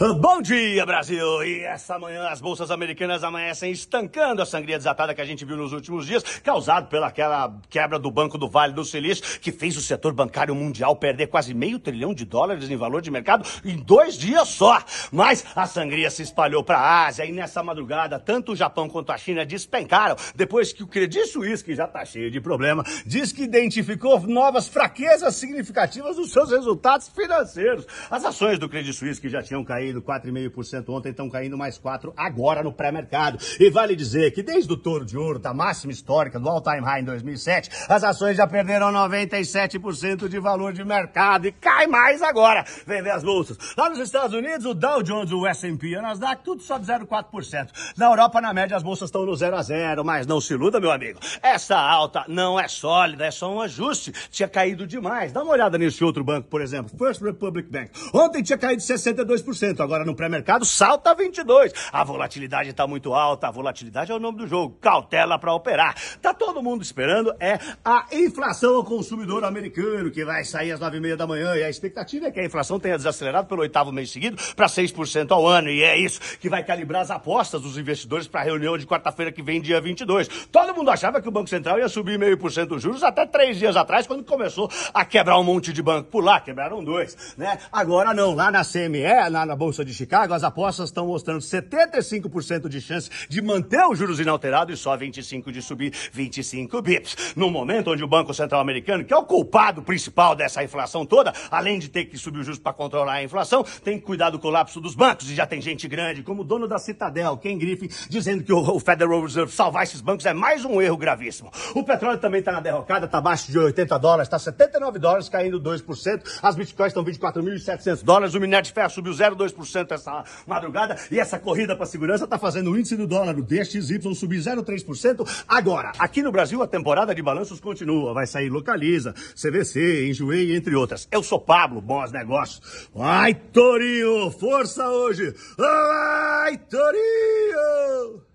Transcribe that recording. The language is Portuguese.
Ah, bom dia, Brasil! E essa manhã as bolsas americanas amanhecem estancando a sangria desatada que a gente viu nos últimos dias, causado pelaquela quebra do Banco do Vale do Silício, que fez o setor bancário mundial perder quase meio trilhão de dólares em valor de mercado em dois dias só. Mas a sangria se espalhou para a Ásia e nessa madrugada tanto o Japão quanto a China despencaram depois que o Credit Suisse, que já está cheio de problema, diz que identificou novas fraquezas significativas nos seus resultados financeiros. As ações do Credit Suisse, que já tinham tinham caído 4,5% ontem, estão caindo mais 4% agora no pré-mercado. E vale dizer que desde o touro de ouro, da máxima histórica, do all-time high em 2007, as ações já perderam 97% de valor de mercado e cai mais agora. Vender as bolsas. Lá nos Estados Unidos, o Dow Jones, o S&P, a Nasdaq, tudo só de 0,4%. Na Europa, na média, as bolsas estão no 0 a 0, mas não se iluda, meu amigo. Essa alta não é sólida, é só um ajuste. Tinha caído demais. Dá uma olhada nesse outro banco, por exemplo, First Republic Bank. Ontem tinha caído 62 22%. Agora no pré-mercado salta 22%. A volatilidade está muito alta. A volatilidade é o nome do jogo. Cautela para operar. Tá todo mundo esperando é a inflação ao consumidor americano, que vai sair às 9h30 da manhã. E a expectativa é que a inflação tenha desacelerado pelo oitavo mês seguido para 6% ao ano. E é isso que vai calibrar as apostas dos investidores para a reunião de quarta-feira que vem, dia 22. Todo mundo achava que o Banco Central ia subir meio por cento os juros até três dias atrás, quando começou a quebrar um monte de banco por lá. Quebraram dois, né? Agora não. Lá na CME, lá na Bolsa de Chicago, as apostas estão mostrando 75% de chance de manter os juros inalterados e só 25% de subir 25 bips. No momento onde o Banco Central Americano, que é o culpado principal dessa inflação toda, além de ter que subir os juros para controlar a inflação, tem que cuidar do colapso dos bancos. E já tem gente grande, como o dono da Citadel, Ken Griffin, dizendo que o Federal Reserve salvar esses bancos é mais um erro gravíssimo. O petróleo também está na derrocada, está abaixo de 80 dólares, está 79 dólares, caindo 2%. As bitcoins estão 24.700 dólares, o minério de ferro subiu 0,2% essa madrugada e essa corrida para segurança está fazendo o índice do dólar do DXY subir 0,3%. Agora, aqui no Brasil a temporada de balanços continua, vai sair Localiza, CVC, Enjoei, entre outras. Eu sou Pablo, bons Negócios. Vai, Torinho, força hoje! Vai, Torinho!